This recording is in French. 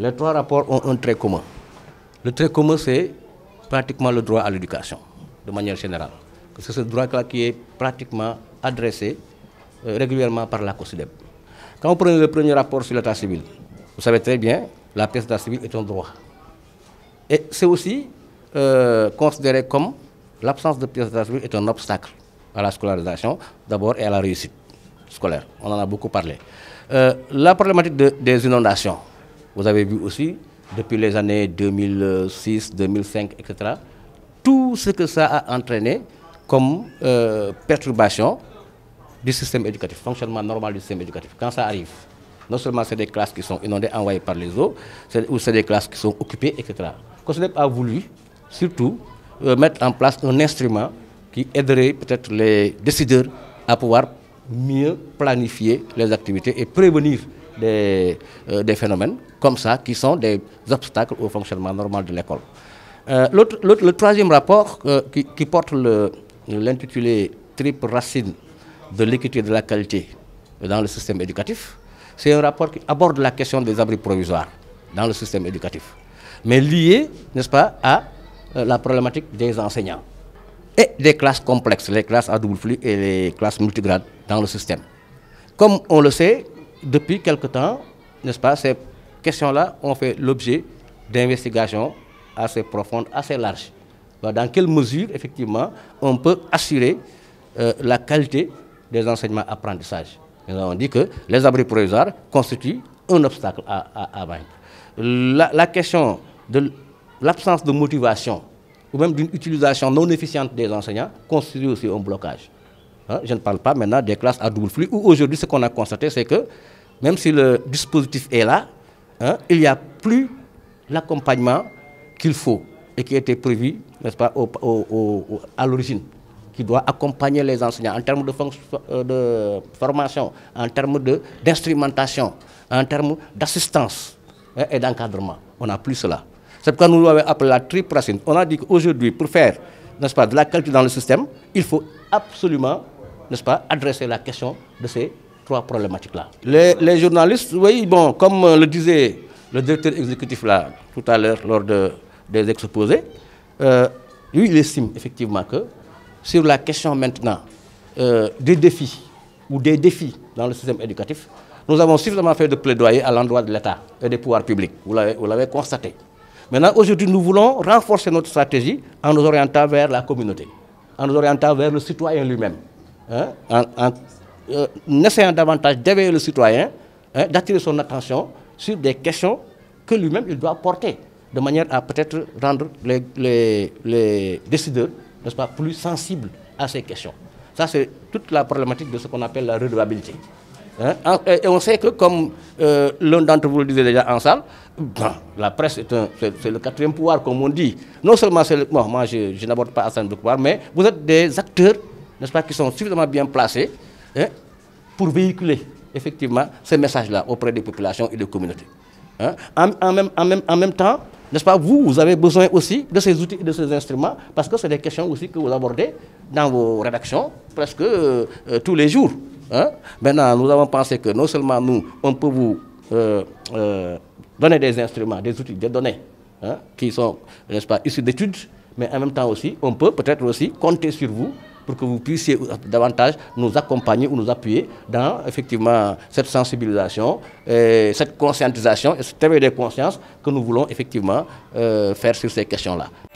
Les trois rapports ont un trait commun. Le trait commun, c'est pratiquement le droit à l'éducation, de manière générale. C'est ce droit-là qui est pratiquement adressé euh, régulièrement par la COSIDEP. Quand vous prenez le premier rapport sur l'état civil, vous savez très bien, la pièce d'état civil est un droit. Et c'est aussi euh, considéré comme l'absence de pièce d'état civil est un obstacle à la scolarisation, d'abord, et à la réussite scolaire. On en a beaucoup parlé. Euh, la problématique des inondations, vous avez vu aussi, depuis les années 2006, 2005, etc., tout ce que ça a entraîné comme euh, perturbation du système éducatif, fonctionnement normal du système éducatif. Quand ça arrive, non seulement c'est des classes qui sont inondées, envoyées par les eaux, ou c'est des classes qui sont occupées, etc. Cosnep a voulu, surtout, euh, mettre en place un instrument qui aiderait peut-être les décideurs à pouvoir mieux planifier les activités et prévenir des euh, phénomènes comme ça qui sont des obstacles au fonctionnement normal de l'école. Euh, le troisième rapport euh, qui, porte l'intitulé Triple racine de l'équité de la qualité dans le système éducatif, c'est un rapport qui aborde la question des abris provisoires dans le système éducatif, mais lié, n'est-ce pas, à euh, la problématique des enseignants et des classes complexes, les classes à double flux et les classes multigrades dans le système. Comme on le sait, depuis quelque temps, n'est-ce pas, c'est question là ont fait l'objet d'investigations assez profondes, assez larges. Dans quelle mesure, effectivement, on peut assurer euh, la qualité des enseignements-apprentissages On dit que les abris provisoires constituent un obstacle à, vaincre. La, question de l'absence de motivation ou même d'une utilisation non efficiente des enseignants constitue aussi un blocage. Hein, je ne parle pas maintenant des classes à double flux où aujourd'hui ce qu'on a constaté c'est que même si le dispositif est là, Hein, il n'y a plus l'accompagnement qu'il faut et qui était prévu, n'est-ce pas, au, à l'origine, qui doit accompagner les enseignants en termes de, euh, de formation, en termes d'instrumentation, en termes d'assistance hein, et d'encadrement. On n'a plus cela. C'est pourquoi nous l'avons appelé la triple On a dit qu'aujourd'hui, pour faire, n'est-ce pas, de la culture dans le système, il faut absolument, n'est-ce pas, adresser la question de ces trois problématiques-là. Les, journalistes, oui, bon, comme euh, le disait le directeur exécutif là, tout à l'heure, lors de, des exposés, euh, lui, il estime effectivement que sur la question maintenant euh, des défis ou des défis dans le système éducatif, nous avons suffisamment fait de plaidoyer à l'endroit de l'État et des pouvoirs publics. Vous l'avez constaté. Maintenant, aujourd'hui, nous voulons renforcer notre stratégie en nous orientant vers la communauté, en nous orientant vers le citoyen lui-même, hein, en euh, n'essayant davantage d'éveiller le citoyen, hein, d'attirer son attention sur des questions que lui-même il doit porter, de manière à peut-être rendre les, décideurs, n'est-ce pas, plus sensibles à ces questions. Ça, c'est toute la problématique de ce qu'on appelle la redevabilité. Hein. Et on sait que, comme euh, l'un d'entre vous le disait déjà en salle, la presse est, le quatrième pouvoir, comme on dit. Non seulement c'est moi, je, n'aborde pas à ça de pouvoir, mais vous êtes des acteurs, n'est-ce pas, qui sont suffisamment bien placés Hein, pour véhiculer effectivement ce message-là auprès des populations et des communautés. Hein. En, même, temps, n'est-ce pas, vous, vous avez besoin aussi de ces outils et de ces instruments parce que c'est des questions aussi que vous abordez dans vos rédactions presque euh, tous les jours. Hein. Maintenant, nous avons pensé que non seulement nous, on peut vous euh, euh, donner des instruments, des outils, des données qui sont, n'est-ce pas, issus d'études, mais en même temps aussi, on peut peut-être aussi compter sur vous pour que vous puissiez davantage nous accompagner ou nous appuyer dans effectivement cette sensibilisation, cette conscientisation et ce travail de conscience que nous voulons effectivement euh, faire sur ces questions-là.